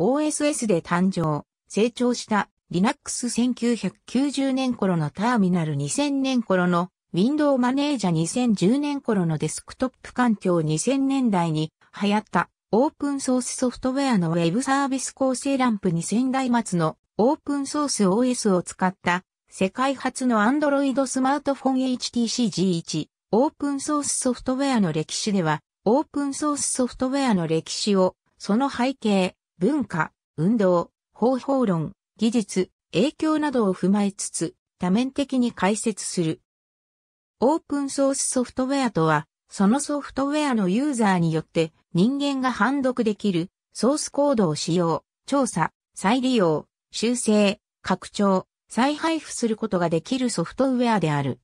OSS で誕生、成長した Linux 1990年頃のターミナル2000年頃の Window マネージャー2010年頃のデスクトップ環境2000年代に流行ったオープンソースソフトウェアのウェブサービス構成ランプ2000代末のオープンソース OS を使った世界初の Android スマートフォン HTC-G1 オープンソースソフトウェアの歴史ではオープンソースソフトウェアの歴史をその背景、文化、運動、方法論、技術、影響などを踏まえつつ、多面的に解説する。オープンソースソフトウェアとは、そのソフトウェアのユーザーによって人間が判読できるソースコードを使用、調査、再利用、修正、拡張、再配布することができるソフトウェアである。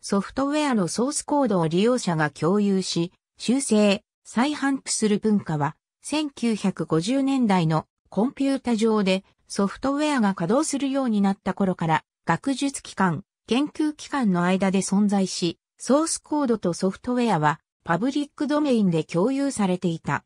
ソフトウェアのソースコードを利用者が共有し、修正、再反復する文化は1950年代のコンピュータ上でソフトウェアが稼働するようになった頃から学術機関、研究機関の間で存在し、ソースコードとソフトウェアはパブリックドメインで共有されていた。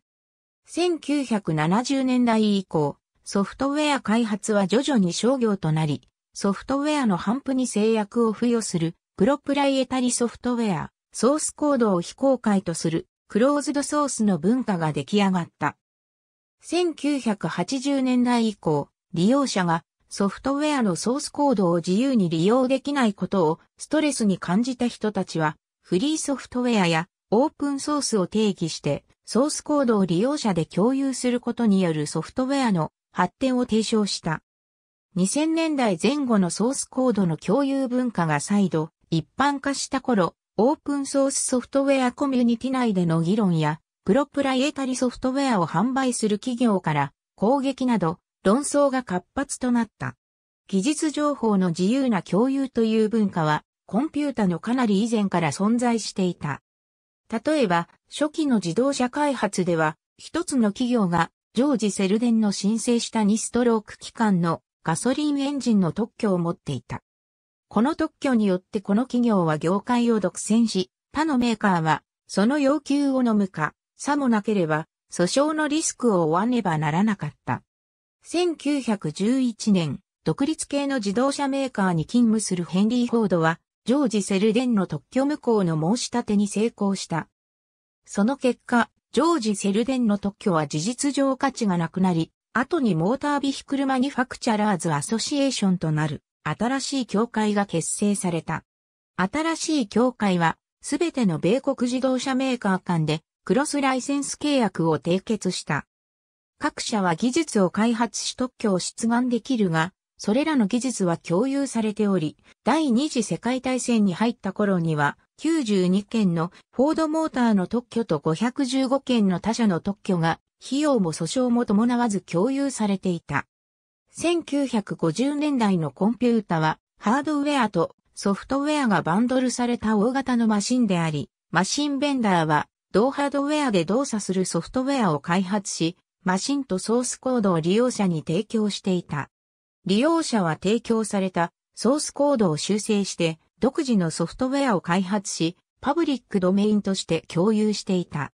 1970年代以降、ソフトウェア開発は徐々に商業となり、ソフトウェアの反布に制約を付与するプロプライエタリソフトウェア、ソースコードを非公開とするクローズドソースの文化が出来上がった。1980年代以降、利用者がソフトウェアのソースコードを自由に利用できないことをストレスに感じた人たちは、フリーソフトウェアやオープンソースを定義して、ソースコードを利用者で共有することによるソフトウェアの発展を提唱した。2000年代前後のソースコードの共有文化が再度一般化した頃、オープンソースソフトウェアコミュニティ内での議論や、プロプライエタリソフトウェアを販売する企業から攻撃など論争が活発となった。技術情報の自由な共有という文化はコンピュータのかなり以前から存在していた。例えば初期の自動車開発では一つの企業が常時セルデンの申請した2ストローク機関のガソリンエンジンの特許を持っていた。この特許によってこの企業は業界を独占し、他のメーカーは、その要求を飲むか、さもなければ、訴訟のリスクを負わねばならなかった。1911年、独立系の自動車メーカーに勤務するヘンリー・フォードは、ジョージ・セルデンの特許無効の申し立てに成功した。その結果、ジョージ・セルデンの特許は事実上価値がなくなり、後にモータービヒクルマニファクチャラーズ・アソシエーションとなる。新しい協会が結成された。新しい協会は、すべての米国自動車メーカー間で、クロスライセンス契約を締結した。各社は技術を開発し特許を出願できるが、それらの技術は共有されており、第二次世界大戦に入った頃には、92件のフォードモーターの特許と515件の他社の特許が、費用も訴訟も伴わず共有されていた。1950年代のコンピュータは、ハードウェアとソフトウェアがバンドルされた大型のマシンであり、マシンベンダーは、同ハードウェアで動作するソフトウェアを開発し、マシンとソースコードを利用者に提供していた。利用者は提供されたソースコードを修正して独自のソフトウェアを開発し、パブリックドメインとして共有していた。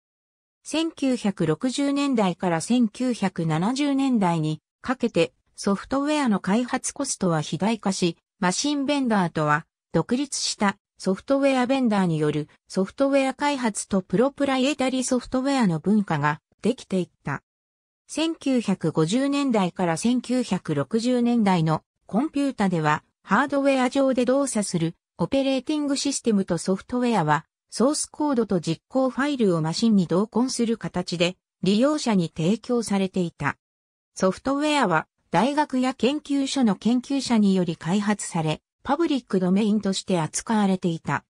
1960年代から1970年代にかけてソフトウェアの開発コストは肥大化し、マシンベンダーとは、独立したソフトウェアベンダーによるソフトウェア開発とプロプライエタリソフトウェアの文化ができていった。1950年代から1960年代のコンピュータではハードウェア上で動作するオペレーティングシステムとソフトウェアはソースコードと実行ファイルをマシンに同梱する形で利用者に提供されていた。ソフトウェアは大学や研究所の研究者により開発され、パブリックドメインとして扱われていた。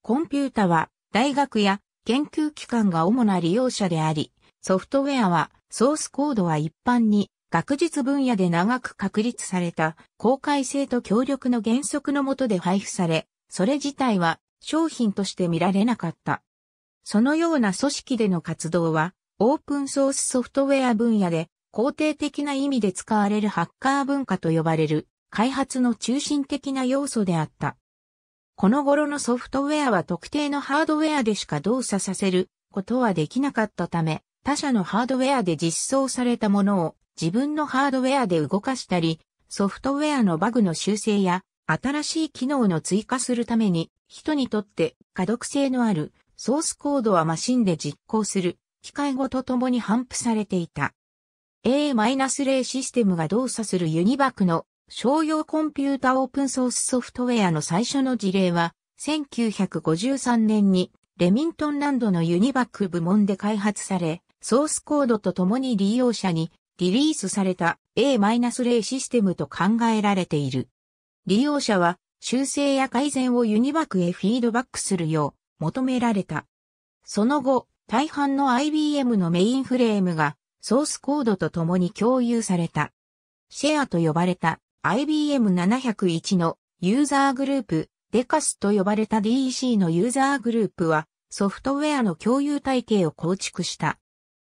コンピュータは大学や研究機関が主な利用者であり、ソフトウェアはソースコードは一般に学術分野で長く確立された公開性と協力の原則のもとで配布され、それ自体は商品として見られなかった。そのような組織での活動はオープンソースソフトウェア分野で肯定的な意味で使われるハッカー文化と呼ばれる開発の中心的な要素であった。この頃のソフトウェアは特定のハードウェアでしか動作させることはできなかったため、他社のハードウェアで実装されたものを自分のハードウェアで動かしたり、ソフトウェアのバグの修正や新しい機能の追加するために、人にとって可読性のあるソースコードはマシンで実行する機械ごとともに反布されていた。A-0 システムが動作するユニバクの商用コンピュータオープンソースソフトウェアの最初の事例は、1953年にレミントンランドのユニバック部門で開発され、ソースコードと共に利用者にリリースされた A-0 システムと考えられている。利用者は修正や改善をユニバックへフィードバックするよう求められた。その後、大半の IBM のメインフレームがソースコードと共に共有された。シェアと呼ばれた IBM701 のユーザーグループ、デカスと呼ばれた DEC のユーザーグループはソフトウェアの共有体系を構築した。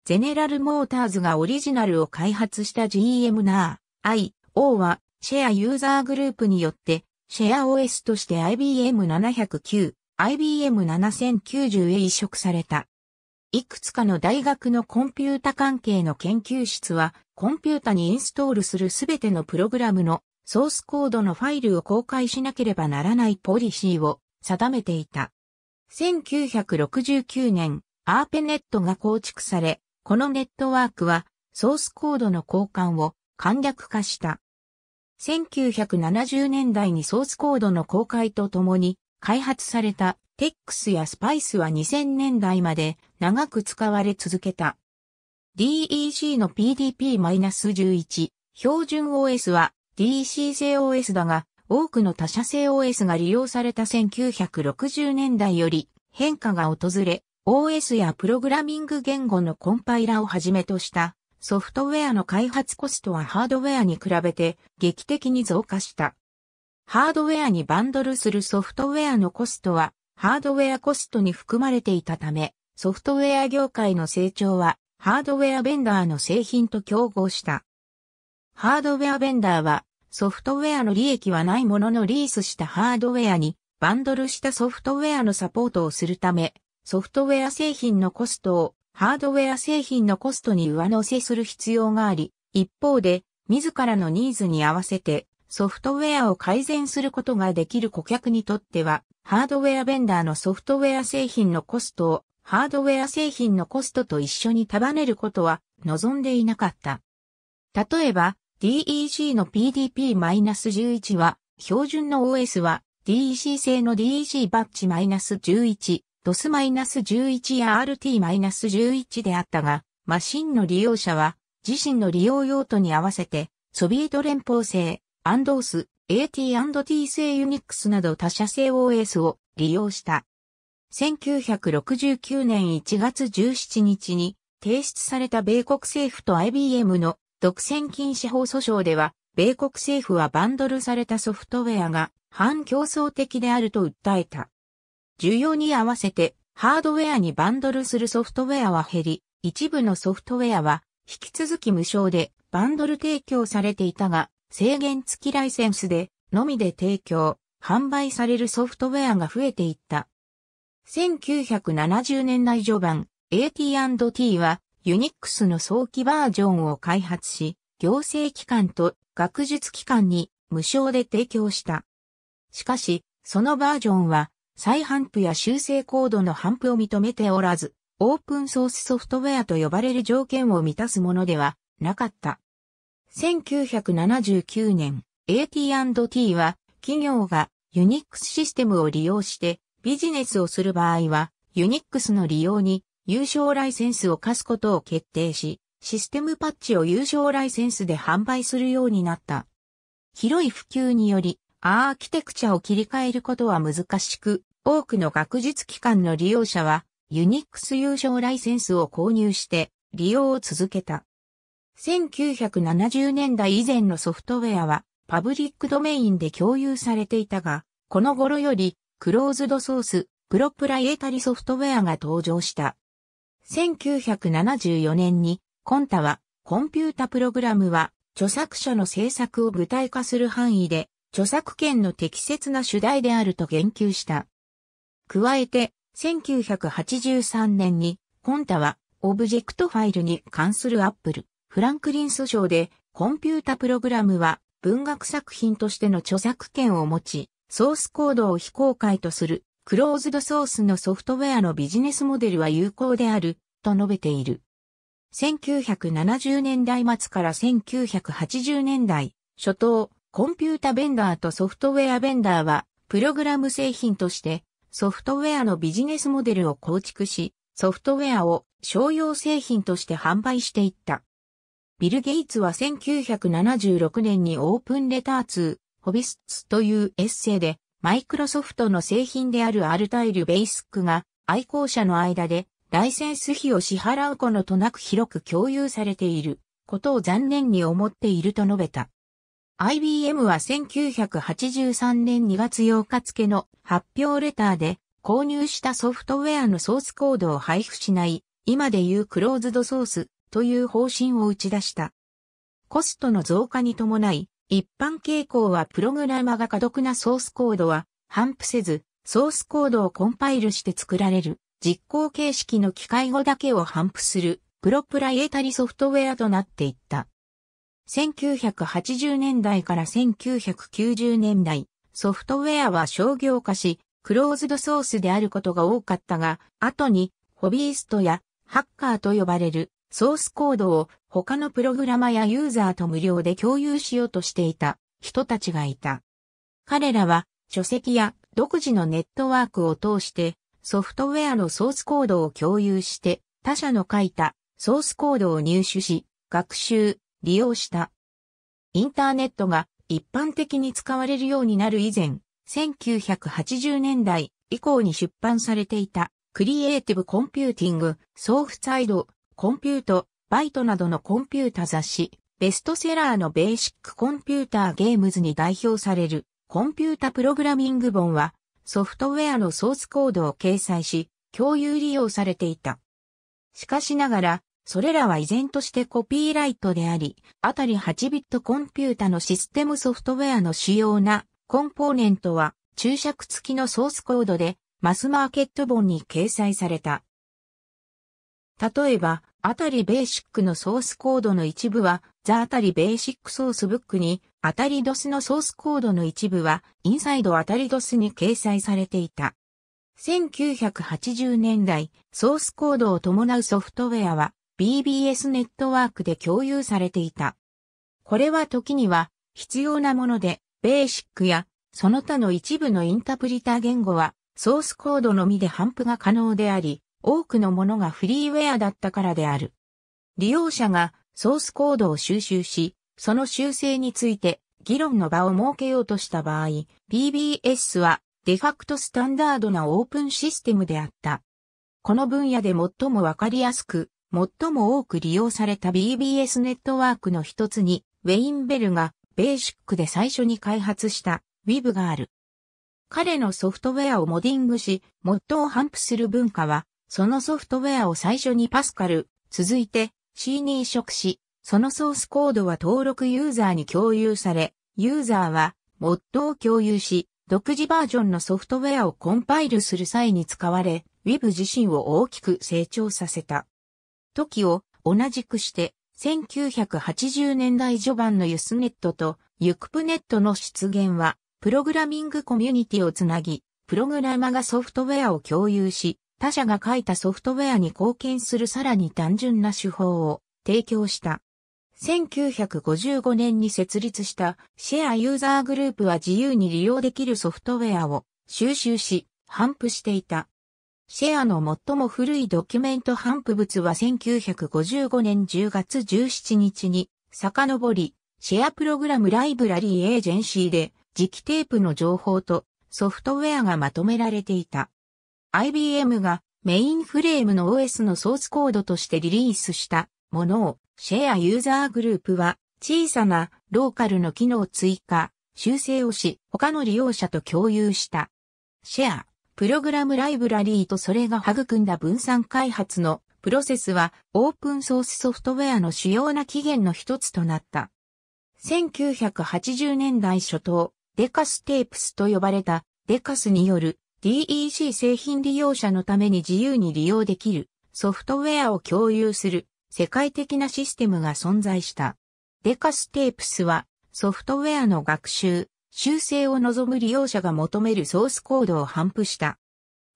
ゼネラルモーターズがオリジナルを開発した GM r IO はシェアユーザーグループによってシェア OS として IBM709、IBM7090 へ移植された。いくつかの大学のコンピュータ関係の研究室は、コンピュータにインストールするすべてのプログラムのソースコードのファイルを公開しなければならないポリシーを定めていた。1969年、アーペネットが構築され、このネットワークはソースコードの交換を簡略化した。1970年代にソースコードの公開とともに開発されたテックスやスパイスは2000年代まで長く使われ続けた。DEC の PDP-11 標準 OS は DEC 製 OS だが多くの他社製 OS が利用された1960年代より変化が訪れ OS やプログラミング言語のコンパイラをはじめとしたソフトウェアの開発コストはハードウェアに比べて劇的に増加した。ハードウェアにバンドルするソフトウェアのコストは、ハードウェアコストに含まれていたため、ソフトウェア業界の成長は、ハードウェアベンダーの製品と競合した。ハードウェアベンダーは、ソフトウェアの利益はないもののリースしたハードウェアに、バンドルしたソフトウェアのサポートをするため、ソフトウェア製品のコストを、ハードウェア製品のコストに上乗せする必要があり、一方で、自らのニーズに合わせて、ソフトウェアを改善することができる顧客にとっては、ハードウェアベンダーのソフトウェア製品のコストを、ハードウェア製品のコストと一緒に束ねることは望んでいなかった。例えば、DEC の PDP-11 は、標準の OS は DEC 製の DEC バッチ -11、DOS-11 や RT-11 であったが、マシンの利用者は自身の利用用途に合わせて、ソビエト連邦製、アンドース、AT&T 製ユニックスなど他社製 OS を利用した。1969年1月17日に提出された米国政府と IBM の独占禁止法訴訟では、米国政府はバンドルされたソフトウェアが反競争的であると訴えた。需要に合わせてハードウェアにバンドルするソフトウェアは減り、一部のソフトウェアは引き続き無償でバンドル提供されていたが、制限付きライセンスで、のみで提供、販売されるソフトウェアが増えていった。1970年代序盤、AT&T は、ユニックスの早期バージョンを開発し、行政機関と学術機関に無償で提供した。しかし、そのバージョンは、再反布や修正コードの反布を認めておらず、オープンソースソフトウェアと呼ばれる条件を満たすものではなかった。1979年、AT&T は企業がユニックスシステムを利用してビジネスをする場合は Unix の利用に有償ライセンスを課すことを決定し、システムパッチを有償ライセンスで販売するようになった。広い普及により、アーキテクチャを切り替えることは難しく、多くの学術機関の利用者は、ユニックス有償ライセンスを購入して利用を続けた。1970年代以前のソフトウェアはパブリックドメインで共有されていたが、この頃よりクローズドソース、プロプライエタリソフトウェアが登場した。1974年にコンタはコンピュータプログラムは著作者の制作を具体化する範囲で著作権の適切な主題であると言及した。加えて、1983年に、コンタは、オブジェクトファイルに関するアップルフランクリン訴訟で、コンピュータプログラムは文学作品としての著作権を持ち、ソースコードを非公開とする、クローズドソースのソフトウェアのビジネスモデルは有効である、と述べている。1970年代末から1980年代、初頭、コンピュータベンダーとソフトウェアベンダーは、プログラム製品として、ソフトウェアのビジネスモデルを構築し、ソフトウェアを商用製品として販売していった。ビル・ゲイツは1976年にオープンレター2、ホビスツというエッセイで、マイクロソフトの製品であるアルタイル・ベイスックが愛好者の間でライセンス費を支払うこととなく広く共有されていることを残念に思っていると述べた。IBM は1983年2月8日付の発表レターで購入したソフトウェアのソースコードを配布しない、今でいうクローズドソースという方針を打ち出した。コストの増加に伴い、一般傾向はプログラマが過読なソースコードは反復せず、ソースコードをコンパイルして作られる、実行形式の機械語だけを反復する、プロプライエタリソフトウェアとなっていった。1980年代から1990年代、ソフトウェアは商業化し、クローズドソースであることが多かったが、後に、ホビーストやハッカーと呼ばれるソースコードを他のプログラマやユーザーと無料で共有しようとしていた人たちがいた。彼らは書籍や独自のネットワークを通してソフトウェアのソースコードを共有して他社の書いたソースコードを入手し学習、利用した。インターネットが一般的に使われるようになる以前、1980年代以降に出版されていたクリエイティブコンピューティングソーフサイドコンピュート、バイトなどのコンピュータ雑誌、ベストセラーのベーシックコンピューターゲームズに代表されるコンピュータプログラミング本はソフトウェアのソースコードを掲載し共有利用されていた。しかしながら、それらは依然としてコピーライトであり、あたり8ビットコンピュータのシステムソフトウェアの主要なコンポーネントは注釈付きのソースコードでマスマーケット本に掲載された。例えば、あたりベーシックのソースコードの一部は、ザあたりベーシックソースブックに、あたりドスのソースコードの一部は、インサイドあたりドスに掲載されていた。1980年代、ソースコードを伴うソフトウェアは、BBS ネットワークで共有されていた。これは時には、必要なもので、ベーシックや、その他の一部のインタプリター言語は、ソースコードのみで反復が可能であり、多くのものがフリーウェアだったからである。利用者がソースコードを収集し、その修正について議論の場を設けようとした場合、BBS はデファクトスタンダードなオープンシステムであった。この分野で最もわかりやすく、最も多く利用された BBS ネットワークの一つに、ウェインベルがベーシックで最初に開発した WIB がある。彼のソフトウェアをモディングし、モッドを反復する文化はそのソフトウェアを最初にパスカル、続いて C に移植し、そのソースコードは登録ユーザーに共有され、ユーザーはモッドを共有し、独自バージョンのソフトウェアをコンパイルする際に使われ、Web 自身を大きく成長させた。時を同じくして、1980年代序盤のユスネットとユクプネットの出現は、プログラミングコミュニティをつなぎ、プログラマがソフトウェアを共有し、他社が書いたソフトウェアに貢献するさらに単純な手法を提供した。1955年に設立したシェアユーザーグループは自由に利用できるソフトウェアを収集し、頒布していた。シェアの最も古いドキュメント頒布物は1955年10月17日に遡り、シェアプログラムライブラリーエージェンシーで磁気テープの情報とソフトウェアがまとめられていた。IBM がメインフレームの OS のソースコードとしてリリースしたものをシェアユーザーグループは小さなローカルの機能追加、修正をし他の利用者と共有した。シェア、プログラムライブラリーとそれが育んだ分散開発のプロセスはオープンソースソフトウェアの主要な起源の一つとなった。1980年代初頭、デカステープスと呼ばれたデカスによる DEC 製品利用者のために自由に利用できるソフトウェアを共有する世界的なシステムが存在した。デカステープスはソフトウェアの学習、修正を望む利用者が求めるソースコードを反布した。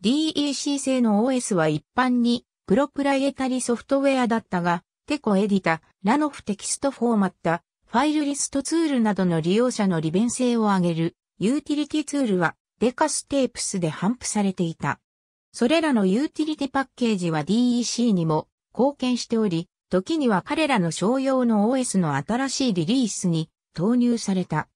DEC 製の OS は一般にプロプライエタリソフトウェアだったが、テコエディタ、ラノフテキストフォーマッタ、ファイルリストツールなどの利用者の利便性を上げるユーティリティツールはデカステープスで反布されていた。それらのユーティリティパッケージは DEC にも貢献しており、時には彼らの商用の OS の新しいリリースに投入された。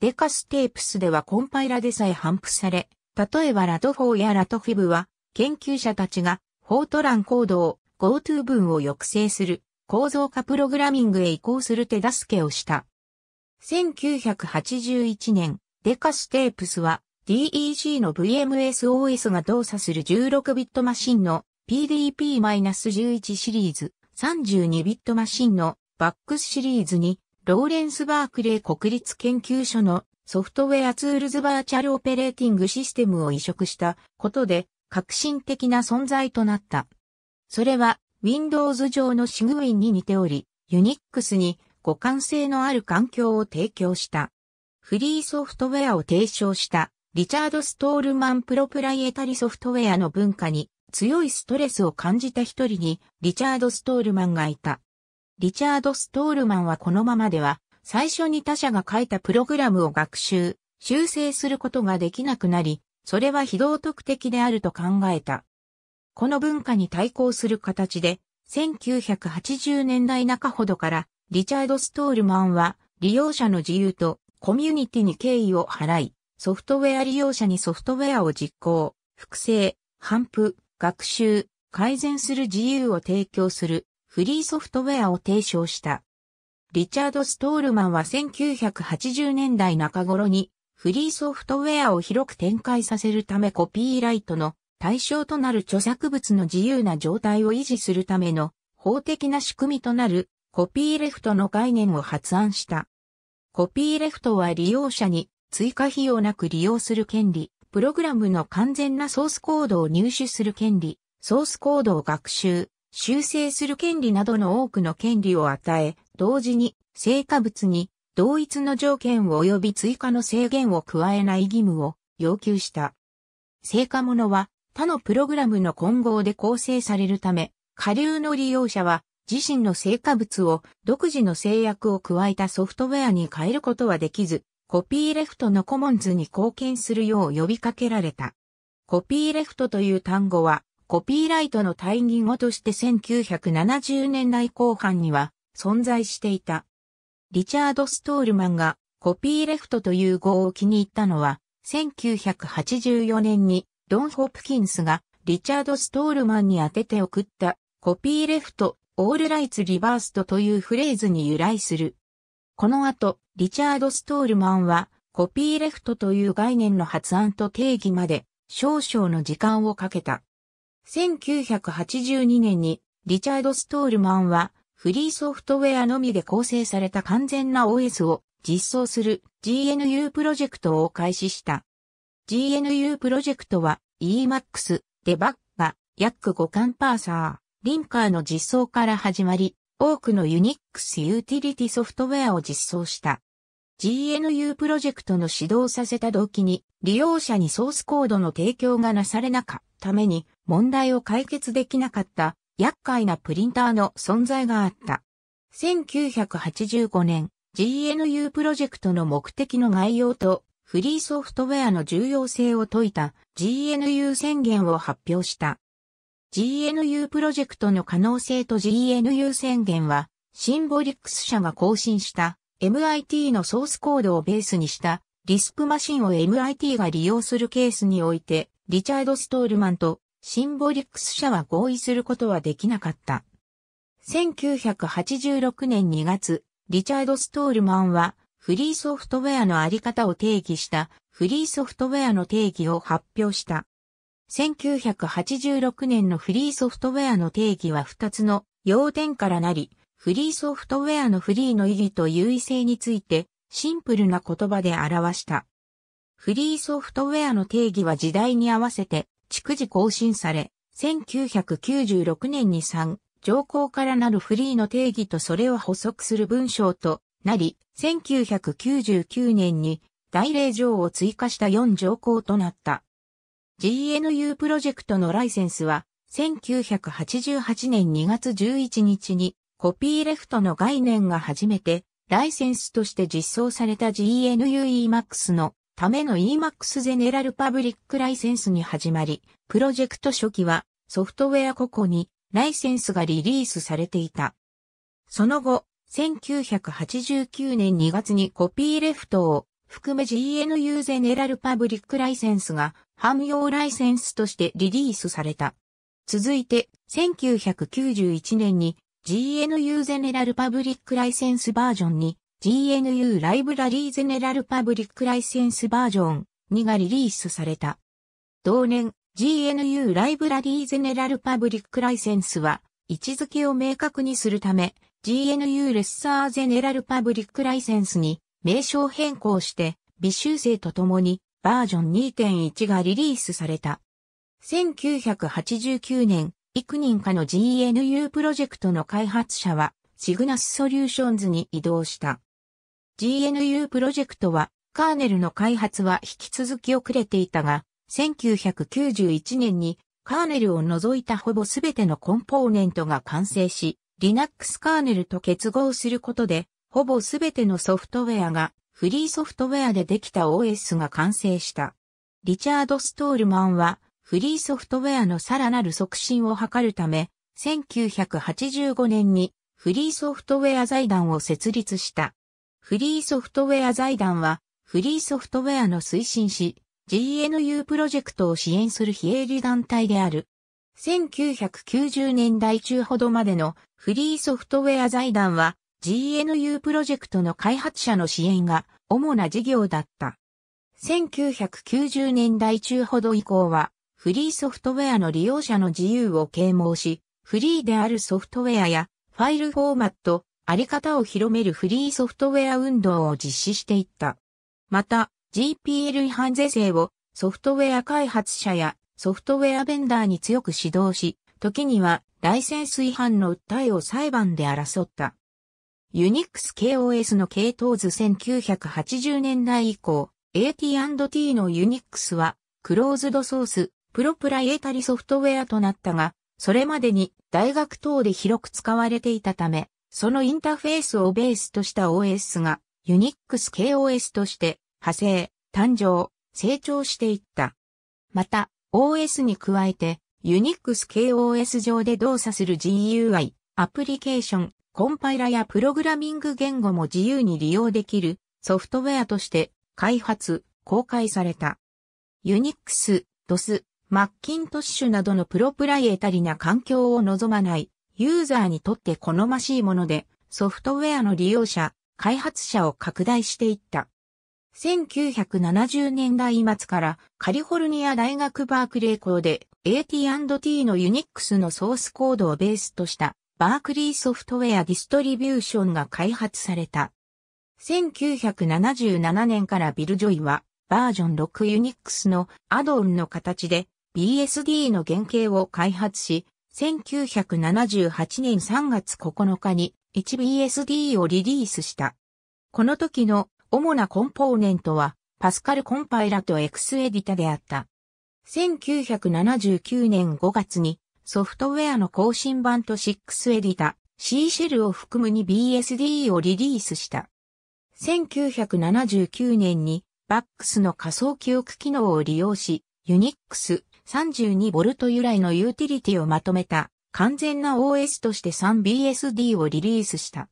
デカステープスではコンパイラでさえ反布され、例えばラトフォーやラトフィブは研究者たちがフォートランコードを GoTo 文を抑制する構造化プログラミングへ移行する手助けをした。1981年、デカステープスは DEC の VMSOS が動作する16ビットマシンの PDP-11 シリーズ、32ビットマシンのバックスシリーズに、ローレンス・バークレー国立研究所のソフトウェアツールズバーチャルオペレーティングシステムを移植したことで革新的な存在となった。それは Windows 上のシグウィンに似ており、Unix に互換性のある環境を提供した。フリーソフトウェアを提唱したリチャード・ストールマンプロプライエタリソフトウェアの文化に強いストレスを感じた一人にリチャード・ストールマンがいた。リチャード・ストールマンはこのままでは最初に他者が書いたプログラムを学習、修正することができなくなり、それは非道徳的であると考えた。この文化に対抗する形で、1980年代中ほどからリチャード・ストールマンは利用者の自由とコミュニティに敬意を払い、ソフトウェア利用者にソフトウェアを実行、複製、反布、学習、改善する自由を提供するフリーソフトウェアを提唱した。リチャード・ストールマンは1980年代中頃にフリーソフトウェアを広く展開させるためコピーライトの対象となる著作物の自由な状態を維持するための法的な仕組みとなるコピーレフトの概念を発案した。コピーレフトは利用者に追加費用なく利用する権利、プログラムの完全なソースコードを入手する権利、ソースコードを学習、修正する権利などの多くの権利を与え、同時に成果物に同一の条件及び追加の制限を加えない義務を要求した。成果物は他のプログラムの混合で構成されるため、下流の利用者は自身の成果物を独自の制約を加えたソフトウェアに変えることはできず、コピーレフトのコモンズに貢献するよう呼びかけられた。コピーレフトという単語は、コピーライトの対義語として1970年代後半には存在していた。リチャード・ストールマンがコピーレフトという語を気に入ったのは、1984年にドン・ホプキンスがリチャード・ストールマンに当てて送ったコピーレフト、オールライツ・リバーストというフレーズに由来する。この後、リチャード・ストールマンは、コピーレフトという概念の発案と定義まで少々の時間をかけた。1982年にリチャード・ストールマンはフリーソフトウェアのみで構成された完全な OS を実装する GNU プロジェクトを開始した。GNU プロジェクトは Emacs、デバッガ、ヤック互換パーサー、リンカーの実装から始まり、多くのユニックスユーティリティソフトウェアを実装した。GNU プロジェクトの始動させた動機に、利用者にソースコードの提供がなされなかったために、問題を解決できなかった厄介なプリンターの存在があった。1985年、GNU プロジェクトの目的の概要とフリーソフトウェアの重要性を説いた GNU 宣言を発表した。GNU プロジェクトの可能性と GNU 宣言は、シンボリックス社が更新した MIT のソースコードをベースにしたリスプマシンを MIT が利用するケースにおいて、リチャード・ストールマンとシンボリックス社は合意することはできなかった。1986年2月、リチャード・ストールマンは、フリーソフトウェアのあり方を定義した、フリーソフトウェアの定義を発表した。1986年のフリーソフトウェアの定義は2つの要点からなり、フリーソフトウェアのフリーの意義と優位性についてシンプルな言葉で表した。フリーソフトウェアの定義は時代に合わせて逐次更新され、1996年に3条項からなるフリーの定義とそれを補足する文章となり、1999年に大令状を追加した4条項となった。GNU プロジェクトのライセンスは、1988年2月11日にコピーレフトの概念が初めてライセンスとして実装された GNU Emacs のための Emacs ゼネラルパブリックライセンスに始まり、プロジェクト初期はソフトウェア個々にライセンスがリリースされていた。その後、1989年2月にコピーレフトを含め GNU ゼネラルパブリックライセンスが汎用ライセンスとしてリリースされた。続いて、1991年に GNU ゼネラルパブリックライセンスバージョンに GNU ライブラリーゼネラルパブリックライセンスバージョン2がリリースされた。同年、GNU ライブラリーゼネラルパブリックライセンスは位置づけを明確にするため、GNU レッサーゼネラルパブリックライセンスに名称変更して、微修正とともにバージョン2.1がリリースされた。1989年、幾人かの GNU プロジェクトの開発者は、シグナスソリューションズに移動した。GNU プロジェクトは、カーネルの開発は引き続き遅れていたが、1991年にカーネルを除いたほぼすべてのコンポーネントが完成し、Linux カーネルと結合することでほぼすべてのソフトウェアがフリーソフトウェアでできた OS が完成した。リチャード・ストールマンはフリーソフトウェアのさらなる促進を図るため、1985年にフリーソフトウェア財団を設立した。フリーソフトウェア財団はフリーソフトウェアの推進し、GNU プロジェクトを支援する非営利団体である。1990年代中ほどまでのフリーソフトウェア財団は GNU プロジェクトの開発者の支援が主な事業だった。1990年代中ほど以降は、フリーソフトウェアの利用者の自由を啓蒙し、フリーであるソフトウェアやファイルフォーマット、あり方を広めるフリーソフトウェア運動を実施していった。また、GPL 違反是正をソフトウェア開発者やソフトウェアベンダーに強く指導し、時にはライセンス違反の訴えを裁判で争った。ユニックス KOS の系統図1980年代以降、AT&T のユニックスは、クローズドソース、プロプライエタリソフトウェアとなったが、それまでに大学等で広く使われていたため、そのインターフェースをベースとした OS が、ユニックス KOS として、派生、誕生、成長していった。また、OS に加えて、ユニックス KOS 上で動作する GUI、アプリケーション、コンパイラやプログラミング言語も自由に利用できるソフトウェアとして開発、公開された。ユニックス、ドス、マッキントッシュなどのプロプライエタリな環境を望まないユーザーにとって好ましいものでソフトウェアの利用者、開発者を拡大していった。1970年代末からカリフォルニア大学バークレー校で AT&T のユニックスのソースコードをベースとしたバークリーソフトウェアディストリビューションが開発された。1977年からビルジョイはバージョン6ユニックスのアドオンの形で BSD の原型を開発し、1978年3月9日に 1BSD をリリースした。この時の主なコンポーネントはパスカルコンパイラと X エディタであった。1979年5月にソフトウェアの更新版と6エディタ、C シェルを含むに BSD をリリースした。1979年にッ a x の仮想記憶機能を利用し、ユニックス 32V 由来のユーティリティをまとめた完全な OS として 3BSD をリリースした。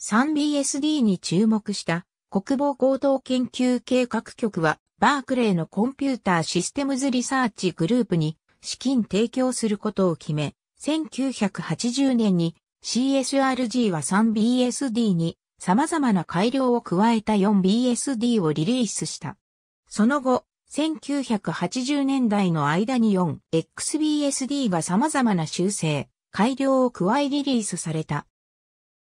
3BSD に注目した国防高等研究計画局はバークレーのコンピューターシステムズリサーチグループに資金提供することを決め、1980年に CSRG は 3BSD に様々な改良を加えた 4BSD をリリースした。その後、1980年代の間に 4XBSD が様々な修正、改良を加えリリースされた。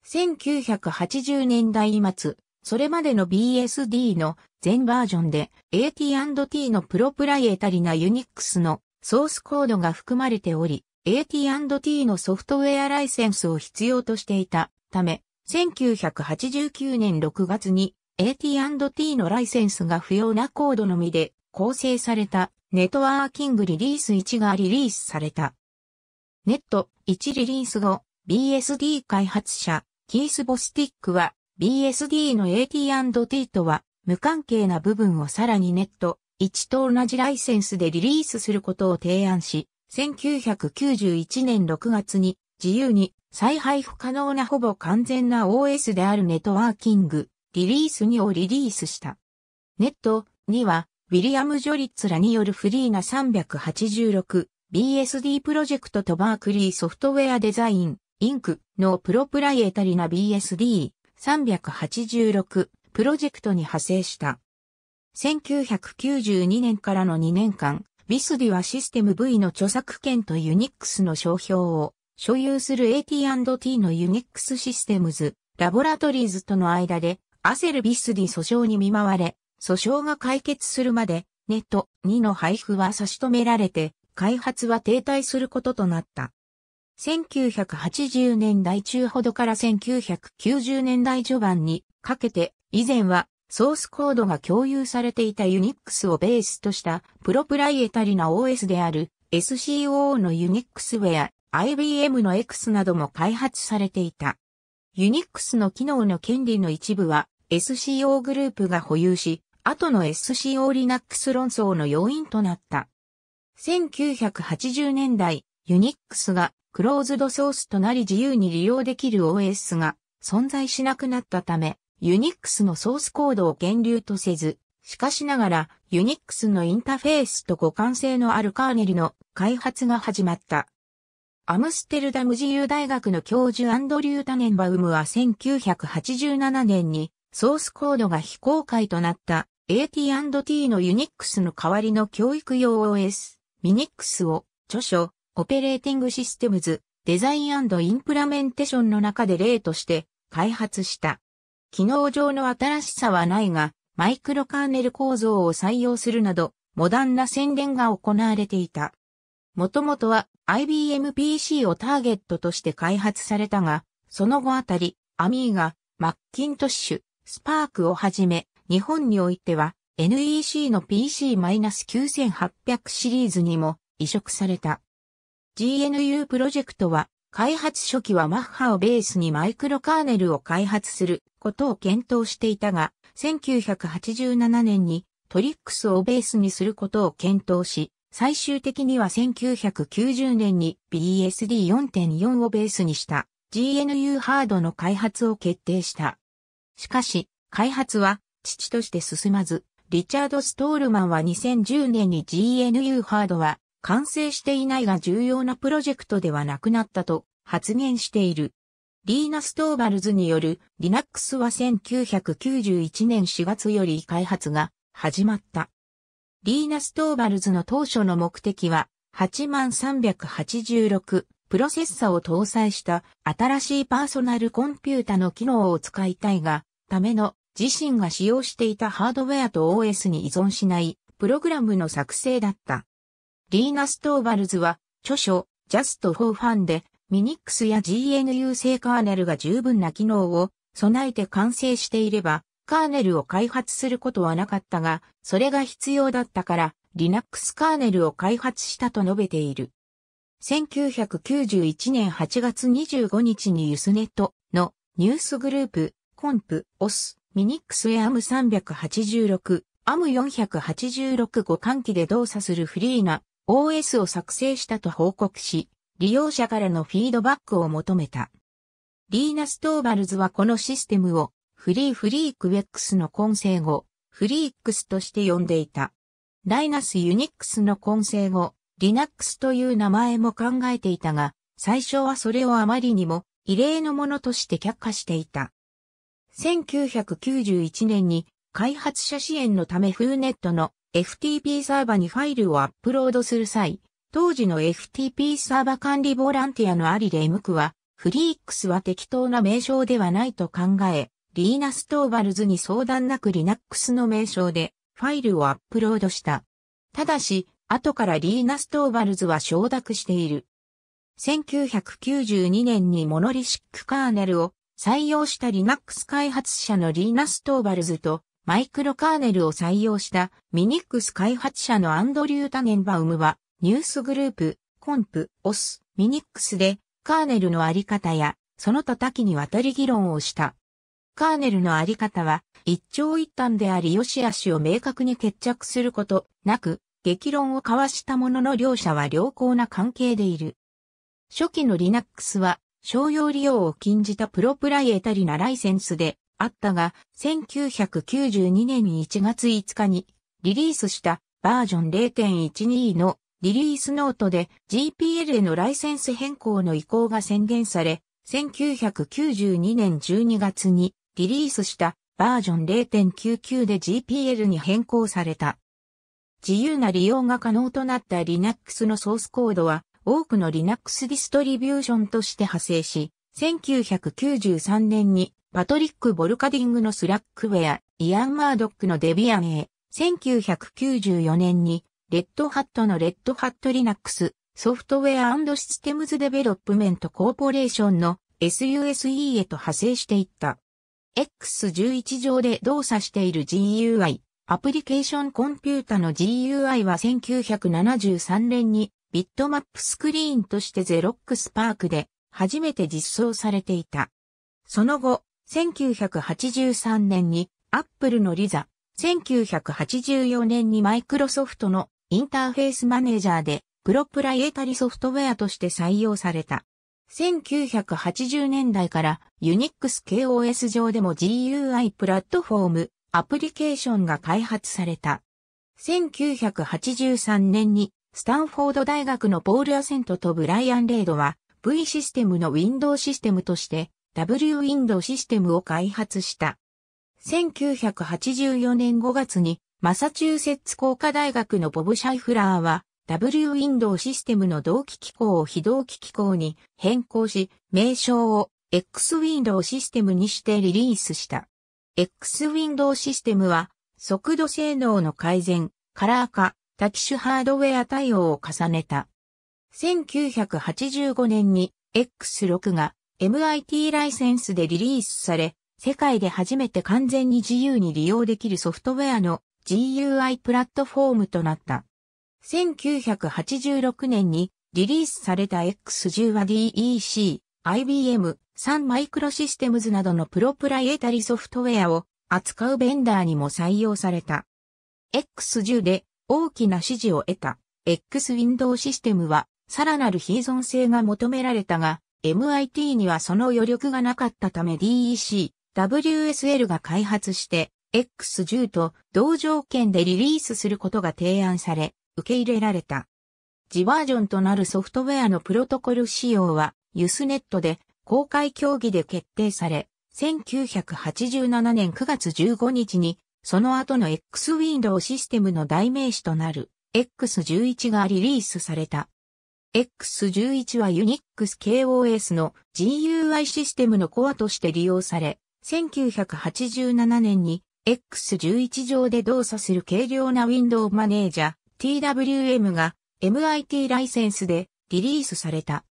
1980年代末、それまでの BSD の全バージョンで AT&T のプロプライエタリなユニックスのソースコードが含まれており、AT&T のソフトウェアライセンスを必要としていたため、1989年6月に AT&T のライセンスが不要なコードのみで構成されたネットワーキングリリース1がリリースされた。ネット1リリース後、BSD 開発者、キース・ボスティックは BSD の AT&T とは無関係な部分をさらにネット1と同じライセンスでリリースすることを提案し、1991年6月に自由に再配布可能なほぼ完全な OS であるネットワーキング、リリース2をリリースした。ネット2は、ウィリアム・ジョリッツらによるフリーな 386BSD プロジェクトとバークリーソフトウェアデザイン、インクのプロプライエタリな BSD386 プロジェクトに派生した。1992年からの2年間、ビスディはシステム V の著作権とユニックスの商標を所有する AT&T のユニックスシステムズ、ラボラトリーズとの間で、アセルビスディ訴訟に見舞われ、訴訟が解決するまで、ネット2の配布は差し止められて、開発は停滞することとなった。1980年代中ほどから1990年代序盤にかけて、以前はソースコードが共有されていたユニックスをベースとしたプロプライエタリな OS である SCOO のニックスウェア、IBM の X なども開発されていた。ユニックスの機能の権利の一部は SCO グループが保有し、後の SCO Linux 論争の要因となった。1980年代、ユニックスがクローズドソースとなり自由に利用できる OS が存在しなくなったため、ユニックスのソースコードを源流とせず、しかしながらユニックスのインターフェースと互換性のあるカーネルの開発が始まった。アムステルダム自由大学の教授アンドリュー・タネンバウムは1987年にソースコードが非公開となった AT&T のユニックスの代わりの教育用 OS、ミニックスを著書、オペレーティングシステムズ、デザインインプラメンテーションの中で例として開発した。機能上の新しさはないが、マイクロカーネル構造を採用するなど、モダンな宣伝が行われていた。もともとは IBM PC をターゲットとして開発されたが、その後あたり、アミーガ、マッキントッシュ、スパークをはじめ、日本においては NEC の PC-9800 シリーズにも移植された。GNU プロジェクトは開発初期はマッハをベースにマイクロカーネルを開発することを検討していたが、1987年にトリックスをベースにすることを検討し、最終的には1990年に BSD4.4 をベースにした GNU ハードの開発を決定した。しかし、開発は父として進まず、リチャード・ストールマンは2010年に GNU ハードは完成していないが重要なプロジェクトではなくなったと発言している。リーナ・ストーバルズによる Linux は1991年4月より開発が始まった。リーナ・ストーバルズの当初の目的は8386プロセッサを搭載した新しいパーソナルコンピュータの機能を使いたいが、ための自身が使用していたハードウェアと OS に依存しないプログラムの作成だった。リーナ・ストーバルズは、著書、ジャスト・フォー・ファンで、ミニックスや GNU 製カーネルが十分な機能を備えて完成していれば、カーネルを開発することはなかったが、それが必要だったから、Linux カーネルを開発したと述べている。1991年8月25日にユスネットのニュースグループ、コンプ、オス、ミニックスや AM386、AM486 互換機で動作するフリーな OS を作成したと報告し、利用者からのフィードバックを求めた。リーナ・ストーバルズはこのシステムをフリーフリークウェックスの混成後、フリークスとして呼んでいた。ライナス・ユニックスの混成後、リナックスという名前も考えていたが、最初はそれをあまりにも異例のものとして却下していた。1991年に開発者支援のためフーネットの FTP サーバにファイルをアップロードする際、当時の FTP サーバ管理ボランティアのアリレイムクは、フリークスは適当な名称ではないと考え、リーナス・トーバルズに相談なく Linux の名称でファイルをアップロードした。ただし、後からリーナス・トーバルズは承諾している。1992年にモノリシックカーネルを採用した Linux 開発者のリーナス・トーバルズとマイクロカーネルを採用したミニックス開発者のアンドリュー・タネンバウムは、ニュースグループ、コンプ、オス、ミニックスで、カーネルのあり方や、その他多岐にわたり議論をした。カーネルのあり方は、一長一短であり、良し悪しを明確に決着することなく、激論を交わしたものの両者は良好な関係でいる。初期の Linux は、商用利用を禁じたプロプライエタリなライセンスで、あったが、1992年1月5日にリリースしたバージョン0.12のリリースノートで GPL へのライセンス変更の移行が宣言され、1992年12月にリリースしたバージョン0.99で GPL に変更された。自由な利用が可能となった Linux のソースコードは多くの Linux ディストリビューションとして派生し、1993年にパトリック・ボルカディングのスラックウェア、イアン・マードックのデビアンへ、1994年に、レッドハットのレッドハットリナックス、ソフトウェアシステムズデベロップメントコーポレーションの SUSE へと派生していった。X11 上で動作している GUI、アプリケーションコンピュータの GUI は1973年にビットマップスクリーンとしてゼロックスパークで初めて実装されていた。その後、1983年にアップルのリザ、1984年にマイクロソフトのインターフェースマネージャーでプロプライエタリソフトウェアとして採用された。1980年代からユニックス KOS 上でも GUI プラットフォームアプリケーションが開発された。1983年にスタンフォード大学のポール・アセントとブライアン・レードは V システムの w i n d o w システムとして W ィンドシステムを開発した。1984年5月にマサチューセッツ工科大学のボブ・シャイフラーは W ィンドシステムの同期機構を非同期機構に変更し、名称を X ウィンドウシステムにしてリリースした。X ウィンドウシステムは速度性能の改善、カラー化、多機種ハードウェア対応を重ねた。1985年に X6 が MIT ライセンスでリリースされ、世界で初めて完全に自由に利用できるソフトウェアの GUI プラットフォームとなった。1986年にリリースされた X10 は DEC、IBM、サンマイクロシステムズなどのプロプライエタリソフトウェアを扱うベンダーにも採用された。X10 で大きな支持を得た X ウィンドウシステムはさらなる非依存性が求められたが、MIT にはその余力がなかったため DEC、WSL が開発して X10 と同条件でリリースすることが提案され、受け入れられた。ジバージョンとなるソフトウェアのプロトコル仕様は、ユスネットで公開協議で決定され、1987年9月15日に、その後の X ウィンドウシステムの代名詞となる X11 がリリースされた。X11 は Unix KOS の GUI システムのコアとして利用され、1987年に X11 上で動作する軽量なウィンドウマネージャー TWM が MIT ライセンスでリリースされた。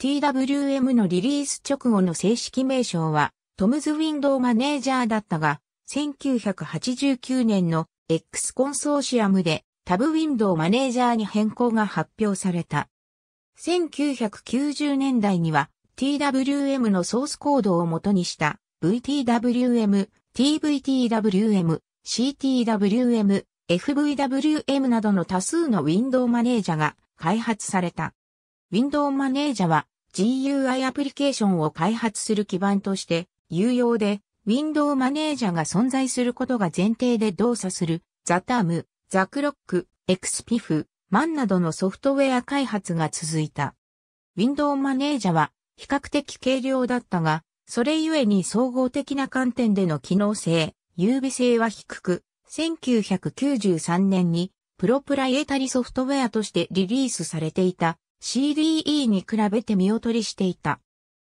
TWM のリリース直後の正式名称はトムズウィンドウマネージャーだったが、1989年の X コンソーシアムでタブウィンドウマネージャーに変更が発表された。1990年代には TWM のソースコードを元にした VTWM、TVTWM、CTWM、FVWM などの多数のウィンドウマネージャが開発された。ウィンドウマネージャは GUI アプリケーションを開発する基盤として有用で、ウィンドウマネージャが存在することが前提で動作する、ザタム、ザクロック、XPIF、マンなどのソフトウェア開発が続いた。ウィンドウマネージャは比較的軽量だったが、それゆえに総合的な観点での機能性、優美性は低く、1993年にプロプライエタリソフトウェアとしてリリースされていた CDE に比べて見劣りしていた。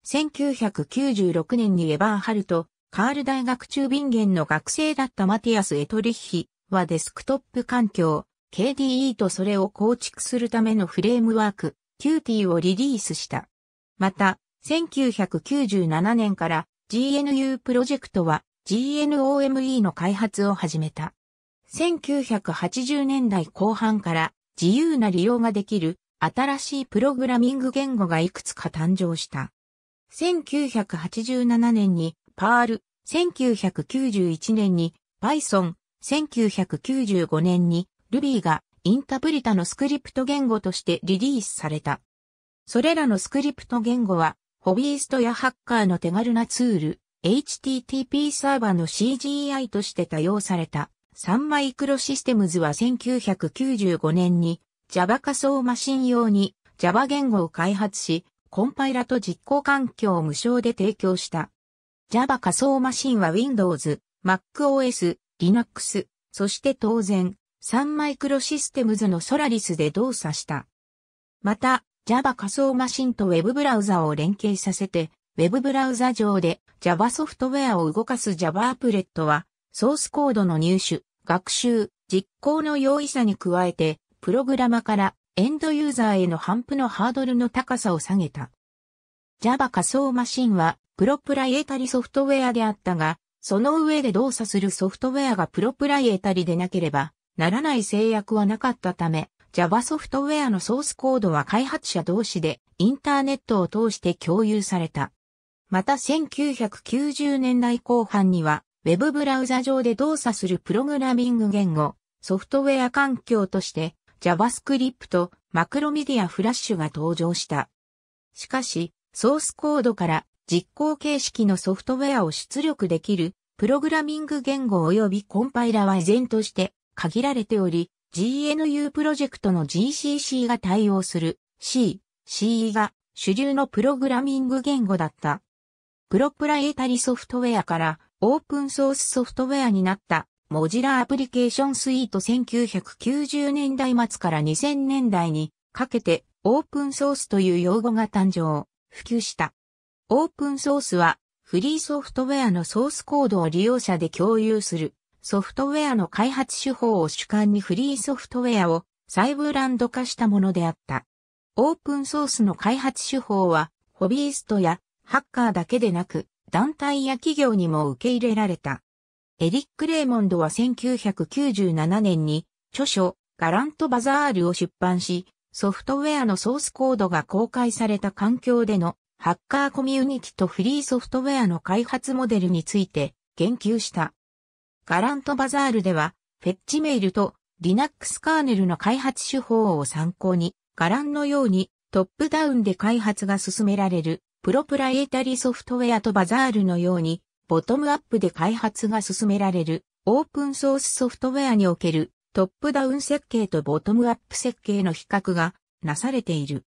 1996年にエヴァン・ハルト、カール大学中ビンゲンの学生だったマティアス・エトリッヒはデスクトップ環境、KDE とそれを構築するためのフレームワーク、Qt をリリースした。また、1997年から GNU プロジェクトは GNOME の開発を始めた。1980年代後半から自由な利用ができる新しいプログラミング言語がいくつか誕生した。1987年に p a r l 1991年に Python、1995年に Ruby がインタプリタのスクリプト言語としてリリースされた。それらのスクリプト言語は、ホビーストやハッカーの手軽なツール、HTTP サーバーの CGI として多用された。サンマイクロシステムズは1995年に Java 仮想マシン用に Java 言語を開発し、コンパイラと実行環境を無償で提供した。Java 仮想マシンは Windows、MacOS、Linux、そして当然サンマイクロシステムズのソラリスで動作した。また、Java 仮想マシンと Web ブラウザを連携させて、Web ブラウザ上で Java ソフトウェアを動かす Java アプレットは、ソースコードの入手、学習、実行の容易さに加えて、プログラマからエンドユーザーへの反布のハードルの高さを下げた。Java 仮想マシンは、プロプライエタリソフトウェアであったが、その上で動作するソフトウェアがプロプライエタリでなければ、ならない制約はなかったため、Java ソフトウェアのソースコードは開発者同士でインターネットを通して共有された。また1990年代後半には、ウェブブラウザ上で動作するプログラミング言語、ソフトウェア環境として JavaScript、マクロメディアフラッシュが登場した。しかし、ソースコードから実行形式のソフトウェアを出力できるプログラミング言語及びコンパイラは依然として限られており、GNU プロジェクトの GCC が対応する C、CE が主流のプログラミング言語だった。プロプラエタリソフトウェアからオープンソースソフトウェアになったモジラアプリケーションスイート1990年代末から2000年代にかけてオープンソースという用語が誕生、普及した。オープンソースはフリーソフトウェアのソースコードを利用者で共有するソフトウェアの開発手法を主観にフリーソフトウェアを再ブランド化したものであった。オープンソースの開発手法は、ホビーストやハッカーだけでなく、団体や企業にも受け入れられた。エリック・レイモンドは1997年に著書ガラント・バザールを出版し、ソフトウェアのソースコードが公開された環境でのハッカーコミュニティとフリーソフトウェアの開発モデルについて言及した。ガラントバザールでは、フェッチメールと Linux カーネルの開発手法を参考に、ガランのようにトップダウンで開発が進められる、プロプライエータリソフトウェアとバザールのように、ボトムアップで開発が進められる、オープンソースソフトウェアにおける、トップダウン設計とボトムアップ設計の比較がなされている。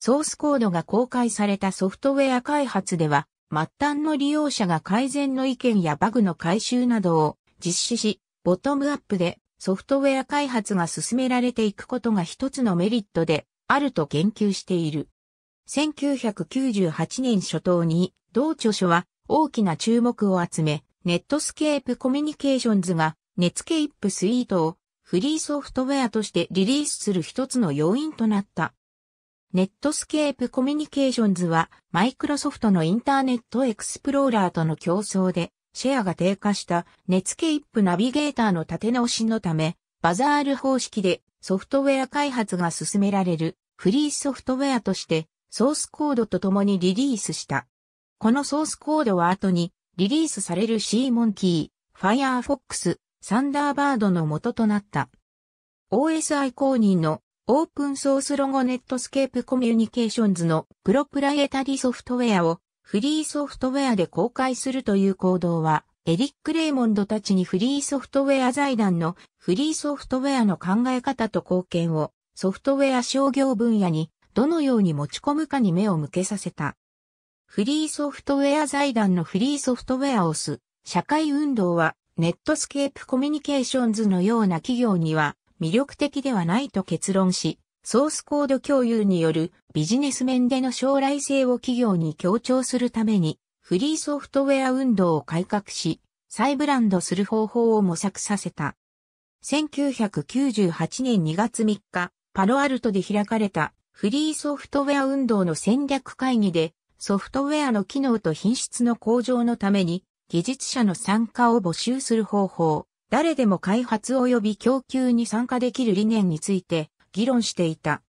ソースコードが公開されたソフトウェア開発では、末端の利用者が改善の意見やバグの回収などを実施し、ボトムアップでソフトウェア開発が進められていくことが一つのメリットであると言及している。1998年初頭に同著書は大きな注目を集め、ネットスケープコミュニケーションズがネッツケイプスイートをフリーソフトウェアとしてリリースする一つの要因となった。ネットスケープコミュニケーションズはマイクロソフトのインターネットエクスプローラーとの競争でシェアが低下したネツケイップナビゲーターの立て直しのため、バザール方式でソフトウェア開発が進められるフリーソフトウェアとしてソースコードと共にリリースした。このソースコードは後にリリースされるシーモンキー、Firefox、サンダーバードの元となった。OSI 公認のオープンソースロゴネットスケープコミュニケーションズのプロプライエタリソフトウェアをフリーソフトウェアで公開するという行動は、エリック・レイモンドたちにフリーソフトウェア財団のフリーソフトウェアの考え方と貢献をソフトウェア商業分野にどのように持ち込むかに目を向けさせた。フリーソフトウェア財団のフリーソフトウェアをす社会運動はネットスケープコミュニケーションズのような企業には魅力的ではないと結論し、ソースコード共有によるビジネス面での将来性を企業に強調するために、フリーソフトウェア運動を改革し、再ブランドする方法を模索させた。1998年2月3日、パロアルトで開かれたフリーソフトウェア運動の戦略会議で、ソフトウェアの機能と品質の向上のために、技術者の参加を募集する方法、誰でも開発及び供給に参加できる理念について議論していた。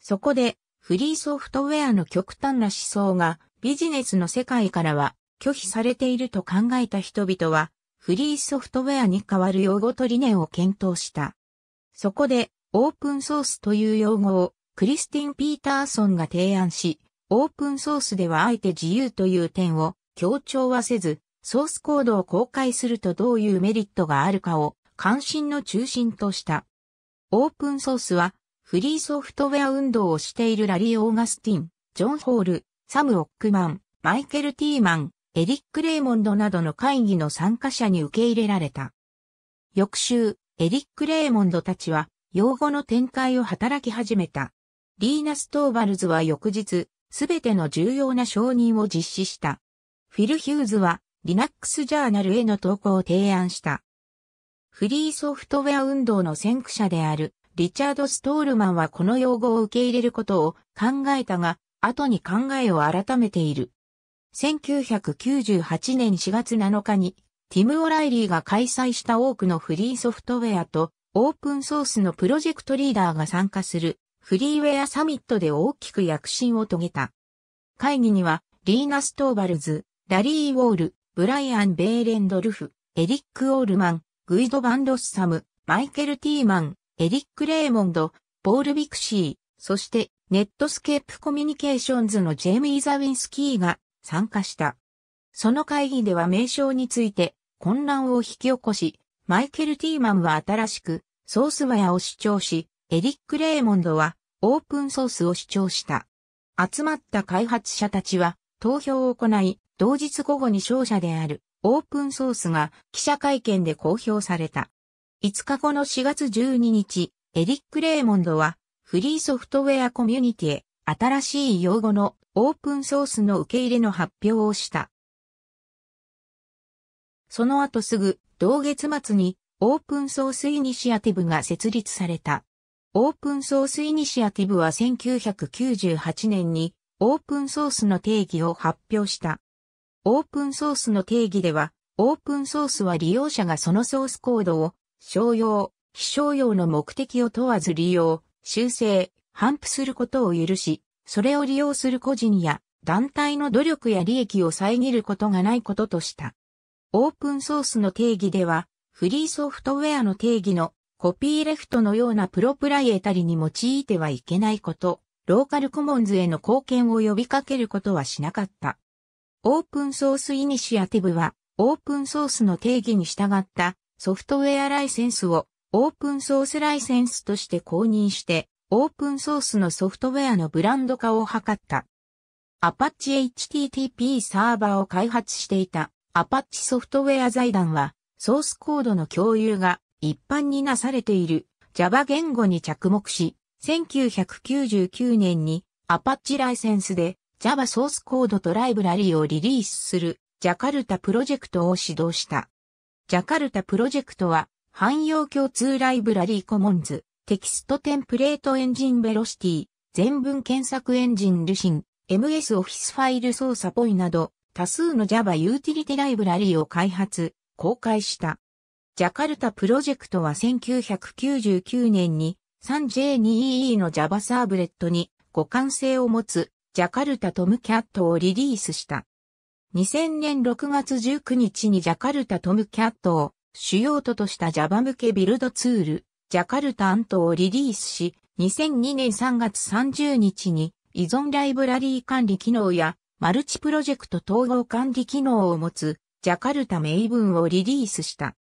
そこで、フリーソフトウェアの極端な思想がビジネスの世界からは拒否されていると考えた人々は、フリーソフトウェアに代わる用語と理念を検討した。そこで、オープンソースという用語をクリスティン・ピーターソンが提案し、オープンソースではあえて自由という点を強調はせず、ソースコードを公開するとどういうメリットがあるかを関心の中心とした。オープンソースはフリーソフトウェア運動をしているラリー・オーガスティン、ジョン・ホール、サム・オックマン、マイケル・ティーマン、エリック・レイモンドなどの会議の参加者に受け入れられた。翌週、エリック・レイモンドたちは、用語の展開を働き始めた。リーナ・ストーバルズは翌日、すべての重要な承認を実施した。フィル・ヒューズは、リナックス・ジャーナルへの投稿を提案した。フリーソフトウェア運動の先駆者である、リチャード・ストールマンはこの用語を受け入れることを考えたが、後に考えを改めている。1998年4月7日に、ティム・オライリーが開催した多くのフリーソフトウェアとオープンソースのプロジェクトリーダーが参加するフリーウェアサミットで大きく躍進を遂げた。会議には、リーナ・ストーバルズ、ラリー・ウォール、ブライアン・ベーレンドルフ、エリック・オールマン、グイド・バン・ロッサム、マイケル・ティーマン、エリック・レーモンド、ポール・ビクシー、そしてネットスケープコミュニケーションズのジェイミー・ザウィンスキーが参加した。その会議では名称について混乱を引き起こし、マイケル・ティーマンは新しくソースマヤを主張し、エリック・レーモンドはオープンソースを主張した。集まった開発者たちは投票を行い、同日午後に勝者であるオープンソースが記者会見で公表された。5日後の4月12日、エリック・レーモンドは、フリーソフトウェアコミュニティへ、新しい用語のオープンソースの受け入れの発表をした。その後すぐ、同月末に、オープンソースイニシアティブが設立された。オープンソースイニシアティブは1998年にオープンソースの定義を発表した。オープンソースの定義では、オープンソースは利用者がそのソースコードを商用、気象用の目的を問わず利用、修正、反復することを許し、それを利用する個人や団体の努力や利益を遮ることがないこととした。オープンソースの定義では、フリーソフトウェアの定義のコピーレフトのようなプロプライエタリに用いてはいけないこと、ローカルコモンズへの貢献を呼びかけることはしなかった。オープンソースイニシアティブは、オープンソースの定義に従ったソフトウェアライセンスをオープンソースライセンスとして公認して、オープンソースのソフトウェアのブランド化を図った。アパッチ HTTP サーバーを開発していたアパッチソフトウェア財団は、ソースコードの共有が一般になされている Java 言語に着目し、1999年にアパッチライセンスで Java ソースコードとライブラリをリリースするジャカルタプロジェクトを指導した。ジャカルタプロジェクトは、汎用共通ライブラリーコモンズ、テキストテンプレートエンジンベロシティ、全文検索エンジンルシン、MS オフィスファイル操作ポイなど、多数の Java ユーティリティライブラリーを開発、公開した。ジャカルタプロジェクトは1999年に 3J2EE の Java サーブレットに互換性を持つジャカルタトムキャットをリリースした。2000年6月19日にジャカルタトムキャットを主要ととした Java 向けビルドツール、ジャカルタアントをリリースし、2002年3月30日に依存ライブラリー管理機能やマルチプロジェクト統合管理機能を持つジャカルタメイブンをリリースした。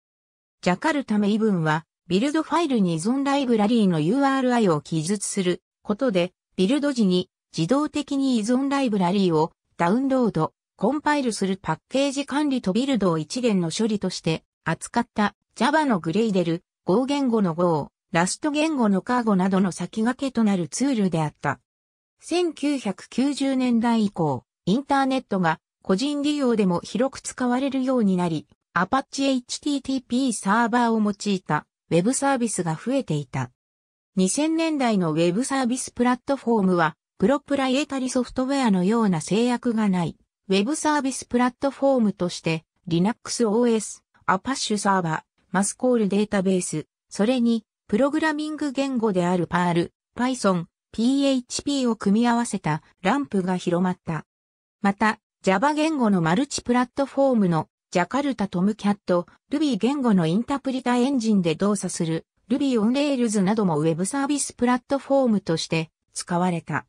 ジャカルタメイブンはビルドファイルに依存ライブラリーの URI を記述することでビルド時に自動的に依存ライブラリーをダウンロード、コンパイルするパッケージ管理とビルドを一元の処理として扱った Java のグレイデル、Go 言語の Go、ラスト言語のカーゴなどの先駆けとなるツールであった。1990年代以降、インターネットが個人利用でも広く使われるようになり、Apache HTTP サーバーを用いた Web サービスが増えていた。2000年代の Web サービスプラットフォームは、プロプライエタリソフトウェアのような制約がない。ウェブサービスプラットフォームとして Linux OS、Apache サーバー、マスコールデータベース、それにプログラミング言語である p ール、Python、PHP を組み合わせたランプが広まった。また、Java 言語のマルチプラットフォームの Jakarta Tomcat、Ruby 言語のインタプリタエンジンで動作する Ruby on Rails なども Web サービスプラットフォームとして使われた。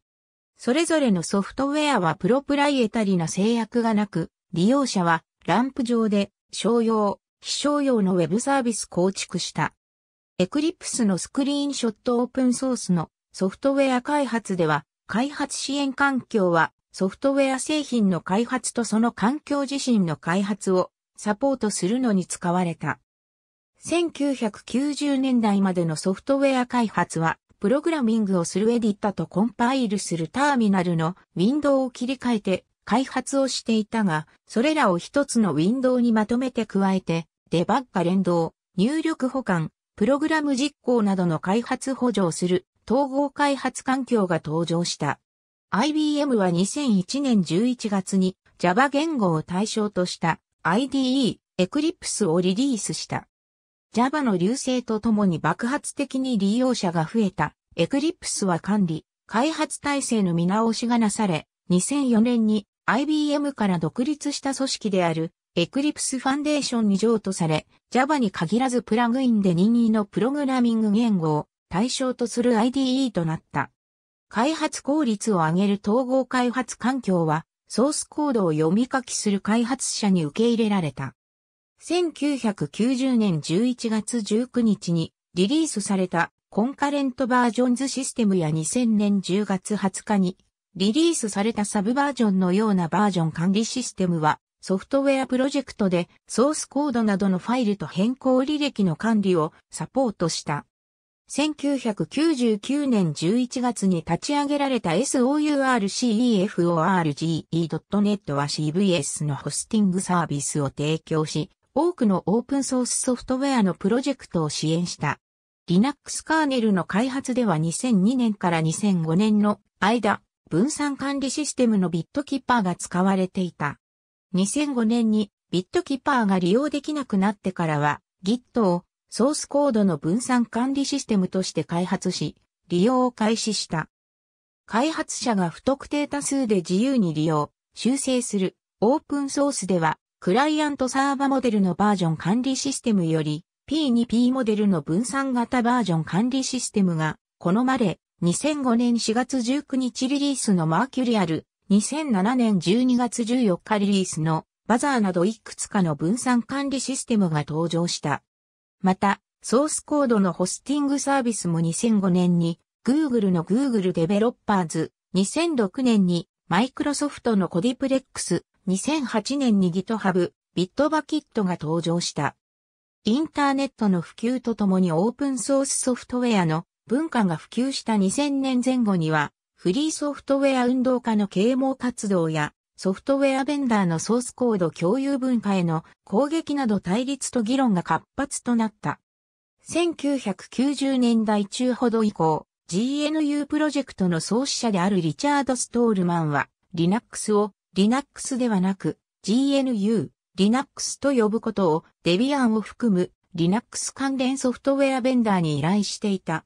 それぞれのソフトウェアはプロプライエタリな制約がなく、利用者はランプ上で商用、非商用のウェブサービス構築した。エクリプスのスクリーンショットオープンソースのソフトウェア開発では、開発支援環境はソフトウェア製品の開発とその環境自身の開発をサポートするのに使われた。1990年代までのソフトウェア開発はプログラミングをするエディッタとコンパイルするターミナルのウィンドウを切り替えて開発をしていたが、それらを一つのウィンドウにまとめて加えて、デバッカ連動、入力保管、プログラム実行などの開発補助をする統合開発環境が登場した。IBM は2001年11月に Java 言語を対象とした IDE Eclipse をリリースした。Java の流星とともに爆発的に利用者が増えた Eclipse は管理、開発体制の見直しがなされ、2004年に IBM から独立した組織である Eclipse ファンデーションに譲渡され、Java に限らずプラグインで任意のプログラミング言語を対象とする IDE となった。開発効率を上げる統合開発環境は、ソースコードを読み書きする開発者に受け入れられた。1990年11月19日にリリースされたコンカレントバージョンズシステムや2000年10月20日にリリースされたサブバージョンのようなバージョン管理システムはソフトウェアプロジェクトでソースコードなどのファイルと変更履歴の管理をサポートした。1999年11月に立ち上げられた SOURCEFORGE.net は CVS のホスティングサービスを提供し、多くのオープンソースソフトウェアのプロジェクトを支援した。Linux カーネルの開発では2002年から2005年の間、分散管理システムのビットキッパーが使われていた。2005年にビットキッパーが利用できなくなってからは Git をソースコードの分散管理システムとして開発し、利用を開始した。開発者が不特定多数で自由に利用、修正するオープンソースではクライアントサーバモデルのバージョン管理システムより P2P モデルの分散型バージョン管理システムが好まれ、2005年4月19日リリースのマーキュリアル、2007年12月14日リリースのバザーなどいくつかの分散管理システムが登場した。また、ソースコードのホスティングサービスも2005年に Google の Google デベロッパーズ2006年に Microsoft の Codiplex、2008年に GitHub、ビットバキットが登場した。インターネットの普及とともにオープンソースソフトウェアの文化が普及した2000年前後には、フリーソフトウェア運動家の啓蒙活動や、ソフトウェアベンダーのソースコード共有文化への攻撃など対立と議論が活発となった。1990年代中ほど以降、GNU プロジェクトの創始者であるリチャード・ストールマンは、Linux を Linux ではなく GNU、Linux と呼ぶことをデビアンを含む Linux 関連ソフトウェアベンダーに依頼していた。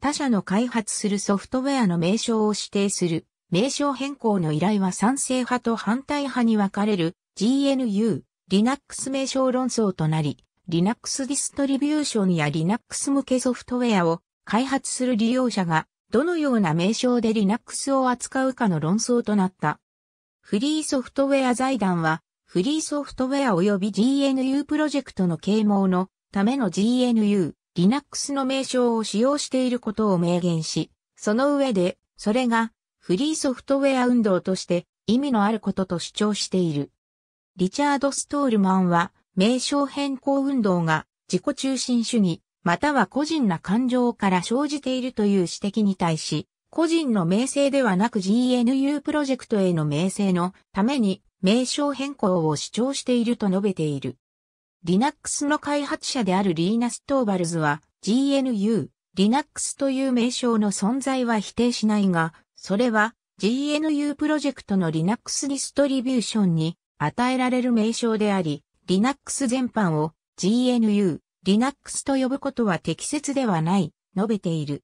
他社の開発するソフトウェアの名称を指定する名称変更の依頼は賛成派と反対派に分かれる GNU、Linux 名称論争となり、Linux ディストリビューションや Linux 向けソフトウェアを開発する利用者がどのような名称で Linux を扱うかの論争となった。フリーソフトウェア財団は、フリーソフトウェア及び GNU プロジェクトの啓蒙のための GNU、Linux の名称を使用していることを明言し、その上で、それがフリーソフトウェア運動として意味のあることと主張している。リチャード・ストールマンは、名称変更運動が自己中心主義、または個人な感情から生じているという指摘に対し、個人の名声ではなく GNU プロジェクトへの名声のために名称変更を主張していると述べている。Linux の開発者であるリーナ・ストーバルズは GNU、Linux という名称の存在は否定しないが、それは GNU プロジェクトの Linux ディストリビューションに与えられる名称であり、Linux 全般を GNU、Linux と呼ぶことは適切ではない、述べている。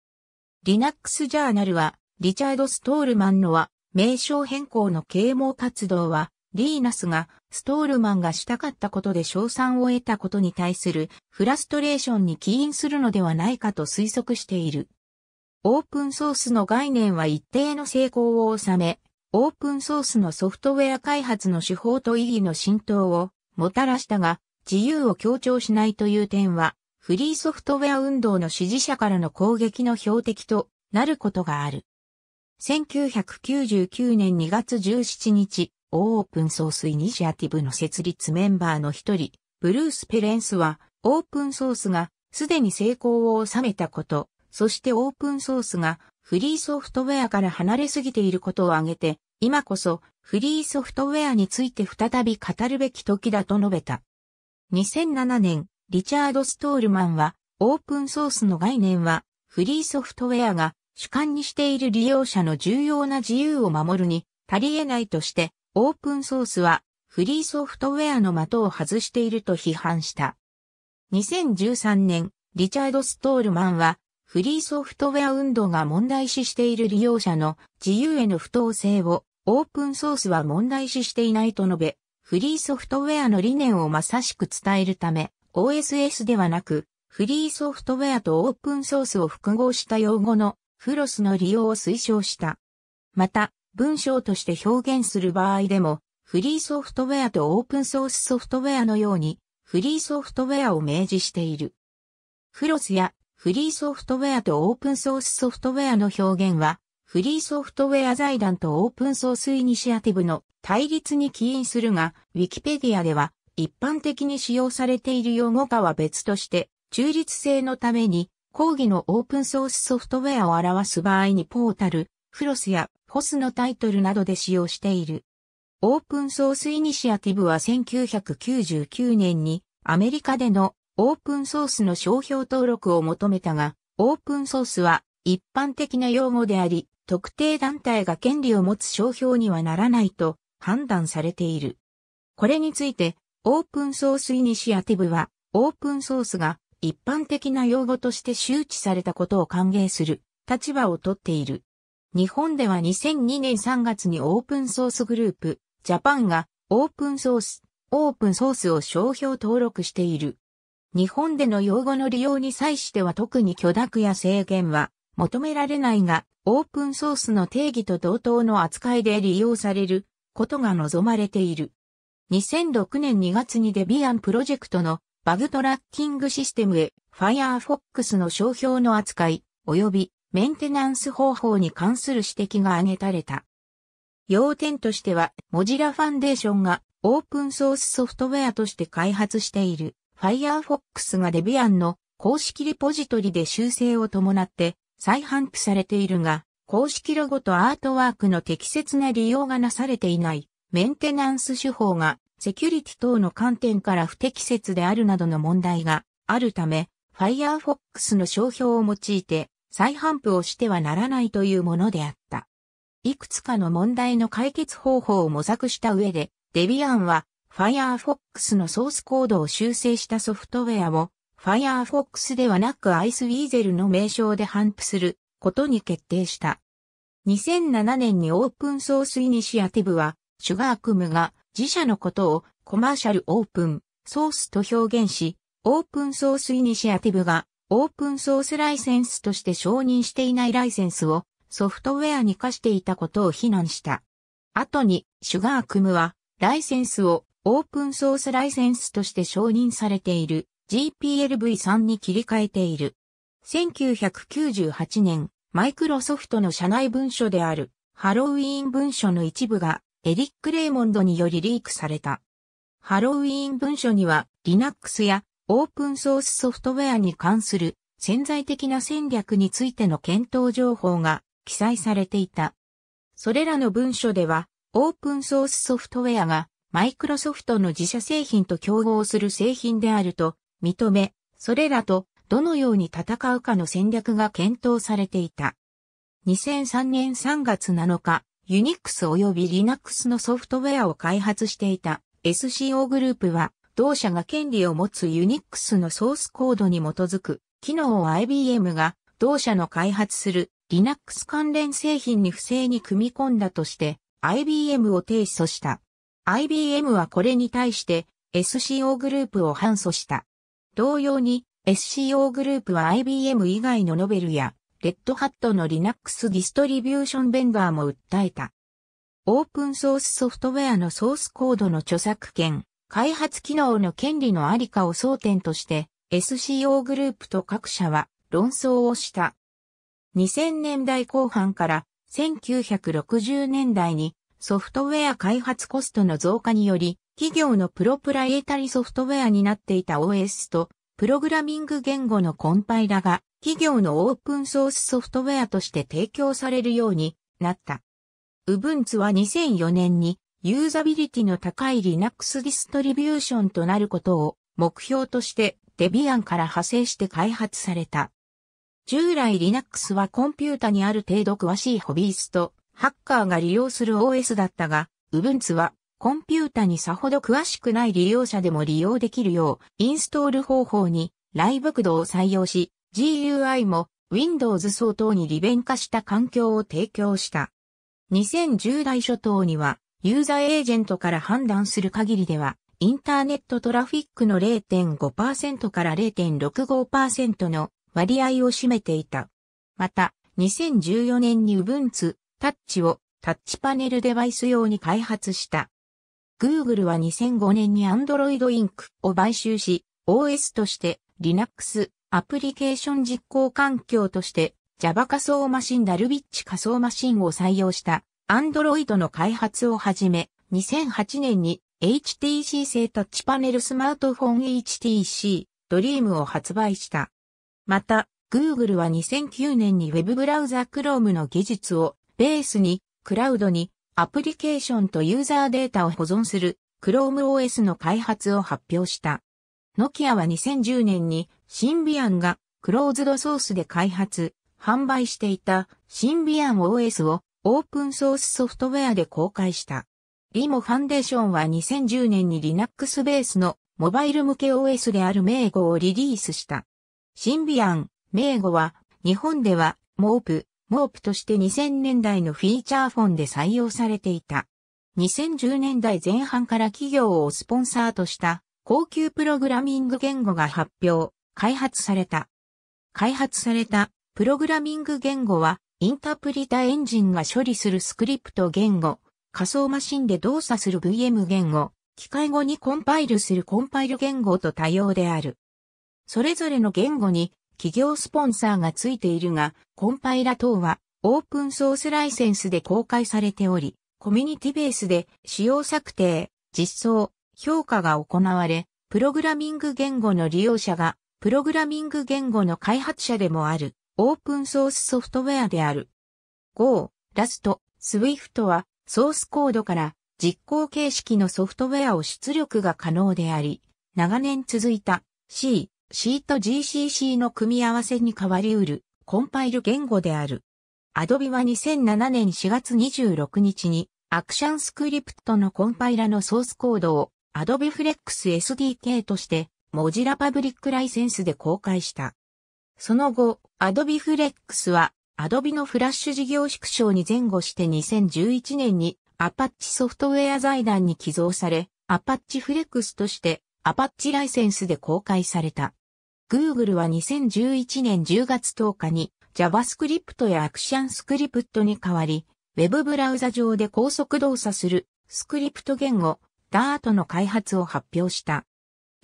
リナックスジャーナルは、リチャード・ストールマンのは、名称変更の啓蒙活動は、リーナスが、ストールマンがしたかったことで賞賛を得たことに対する、フラストレーションに起因するのではないかと推測している。オープンソースの概念は一定の成功を収め、オープンソースのソフトウェア開発の手法と意義の浸透をもたらしたが、自由を強調しないという点は、フリーソフトウェア運動の支持者からの攻撃の標的となることがある。1999年2月17日、オープンソースイニシアティブの設立メンバーの一人、ブルース・ペレンスは、オープンソースがすでに成功を収めたこと、そしてオープンソースがフリーソフトウェアから離れすぎていることを挙げて、今こそフリーソフトウェアについて再び語るべき時だと述べた。2007年、リチャード・ストールマンは、オープンソースの概念は、フリーソフトウェアが主観にしている利用者の重要な自由を守るに足り得ないとして、オープンソースはフリーソフトウェアの的を外していると批判した。2013年、リチャード・ストールマンは、フリーソフトウェア運動が問題視している利用者の自由への不当性を、オープンソースは問題視していないと述べ、フリーソフトウェアの理念をまさしく伝えるため、OSS ではなく、フリーソフトウェアとオープンソースを複合した用語のフロスの利用を推奨した。また、文章として表現する場合でも、フリーソフトウェアとオープンソースソフトウェアのように、フリーソフトウェアを明示している。フロスやフリーソフトウェアとオープンソースソフトウェアの表現は、フリーソフトウェア財団とオープンソースイニシアティブの対立に起因するが、ウィキペディアでは、一般的に使用されている用語かは別として、中立性のために、講義のオープンソースソフトウェアを表す場合にポータル、フロスやフォスのタイトルなどで使用している。オープンソースイニシアティブは1999年にアメリカでのオープンソースの商標登録を求めたが、オープンソースは一般的な用語であり、特定団体が権利を持つ商標にはならないと判断されている。これについてオープンソースイニシアティブは、オープンソースが一般的な用語として周知されたことを歓迎する立場をとっている。日本では2002年3月にオープンソースグループ、ジャパンがオープンソース、オープンソースを商標登録している。日本での用語の利用に際しては特に許諾や制限は求められないが、オープンソースの定義と同等の扱いで利用されることが望まれている。2006年2月にデビアンプロジェクトのバグトラッキングシステムへ Firefox の商標の扱い及びメンテナンス方法に関する指摘が挙げられた。要点としては、モジラファンデーションがオープンソースソフトウェアとして開発している Firefox がデビアンの公式リポジトリで修正を伴って再販布されているが、公式ロゴとアートワークの適切な利用がなされていないメンテナンス手法がセキュリティ等の観点から不適切であるなどの問題があるため、Firefox の商標を用いて再販布をしてはならないというものであった。いくつかの問題の解決方法を模索した上で、デビアンは Firefox のソースコードを修正したソフトウェアを Firefox ではなく IceWeasel の名称で反布することに決定した。2007年にオープンソースイニシアティブはシュガークムが自社のことをコマーシャルオープンソースと表現し、オープンソースイニシアティブがオープンソースライセンスとして承認していないライセンスをソフトウェアに課していたことを非難した。後に、シュガークムは、ライセンスをオープンソースライセンスとして承認されている GPLv3 に切り替えている。1998年、マイクロソフトの社内文書であるハロウィーン文書の一部がエリック・レイモンドによりリークされた。ハロウィーン文書には Linux やオープンソースソフトウェアに関する潜在的な戦略についての検討情報が記載されていた。それらの文書ではオープンソースソフトウェアがマイクロソフトの自社製品と競合する製品であると認め、それらとどのように戦うかの戦略が検討されていた。2003年3月7日、ユニックス及び Linux のソフトウェアを開発していた SCO グループは、同社が権利を持つユニックスのソースコードに基づく機能を IBM が同社の開発する Linux 関連製品に不正に組み込んだとして IBM を提訴した。IBM はこれに対して SCO グループを反訴した。同様に SCO グループは IBM 以外のノベルやレッドハットの Linux ディストリビューションベンダーも訴えた。オープンソースソフトウェアのソースコードの著作権、開発機能の権利のありかを争点として、SCO グループと各社は論争をした。2000年代後半から1960年代にソフトウェア開発コストの増加により企業のプロプライエタリソフトウェアになっていた OS とプログラミング言語のコンパイラが企業のオープンソースソフトウェアとして提供されるようになった。Ubuntu は2004年にユーザビリティの高い Linux ディストリビューションとなることを目標としてデビアンから派生して開発された。従来 Linux はコンピュータにある程度詳しいホビースト、ハッカーが利用する OS だったが、Ubuntu はコンピュータにさほど詳しくない利用者でも利用できるよう、インストール方法にライブ駆動を採用し、GUI も Windows 相当に利便化した環境を提供した。2010代初頭には、ユーザーエージェントから判断する限りでは、インターネットトラフィックの0.5%から0.65%の割合を占めていた。また、2014年に Ubuntu、タッチをタッチパネルデバイス用に開発した。Google は2005年に Android Inc. を買収し、OS として Linux アプリケーション実行環境として Java 仮想マシンダルビッチ仮想マシンを採用した Android の開発をはじめ、2008年に HTC 製タッチパネルスマートフォン HTC ドリームを発売した。また、Google は2009年に Web ブラウザ Chrome の技術をベースにクラウドにアプリケーションとユーザーデータを保存する Chrome OS の開発を発表した。ノキアは2010年にシンビアンがクローズドソースで開発、販売していたシンビアン OS をオープンソースソフトウェアで公開した。リモファンデーションは2010年に Linux ベースのモバイル向け OS である名語をリリースした。シンビアン、名語は日本ではモープ、モープとして2000年代のフィーチャーフォンで採用されていた。2010年代前半から企業をスポンサーとした高級プログラミング言語が発表、開発された。開発されたプログラミング言語はインタプリタエンジンが処理するスクリプト言語、仮想マシンで動作する VM 言語、機械語にコンパイルするコンパイル言語と多様である。それぞれの言語に企業スポンサーがついているが、コンパイラ等はオープンソースライセンスで公開されており、コミュニティベースで使用策定、実装、評価が行われ、プログラミング言語の利用者が、プログラミング言語の開発者でもある、オープンソースソフトウェアである。Go、Rust、Swift は、ソースコードから実行形式のソフトウェアを出力が可能であり、長年続いた C、C と GCC の組み合わせに変わり得るコンパイル言語である。Adobe は2007年4月26日にアクションスクリプトのコンパイラのソースコードを Adobe Flex SDK として Mozilla Public ライセンスで公開した。その後、Adobe Flex は Adobe のフラッシュ事業縮小に前後して2011年にアパッチソフトウェア財団に寄贈され、アパッチフレックスとしてアパッチライセンスで公開された。Google は2011年10月10日に JavaScript や ActionScript に代わり、Web ブラウザ上で高速動作するスクリプト言語 Dart の開発を発表した。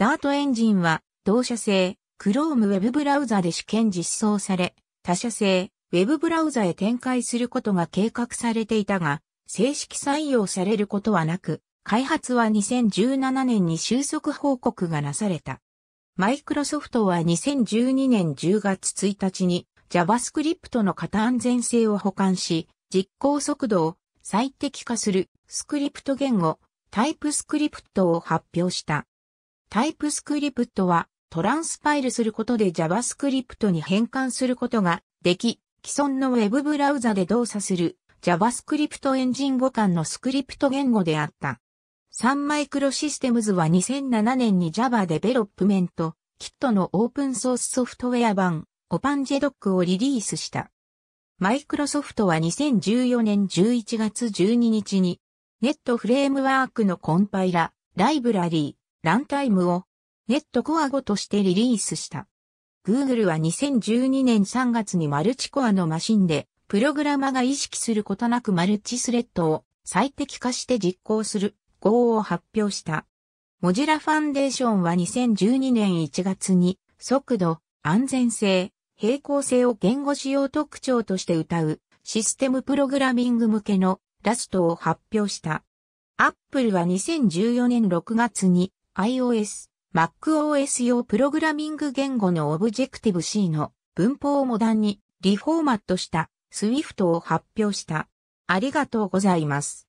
Dart エンジンは同社製 Chrome Web ブラウザで試験実装され、他社製 Web ブラウザへ展開することが計画されていたが、正式採用されることはなく、開発は2017年に収束報告がなされた。マイクロソフトは2012年10月1日に JavaScript の型安全性を補完し、実行速度を最適化するスクリプト言語タイプスクリプトを発表した。タイプスクリプトはトランスパイルすることで JavaScript に変換することができ、既存の Web ブラウザで動作する JavaScript エンジン互換のスクリプト言語であった。サンマイクロシステムズは2007年に Java デベロップメント、キットのオープンソースソフトウェア版、オパンジェドックをリリースした。マイクロソフトは2014年11月12日に、ネットフレームワークのコンパイラ、ライブラリー、ランタイムを、ネットコア語としてリリースした。Google は2012年3月にマルチコアのマシンで、プログラマが意識することなくマルチスレッドを最適化して実行する号を発表した。モジュラファンデーションは2012年1月に速度、安全性、平行性を言語使用特徴として歌うシステムプログラミング向けのラストを発表した。アップルは2014年6月に iOS、MacOS 用プログラミング言語のオブジェクティブ C の文法をモダンにリフォーマットした Swift を発表した。ありがとうございます。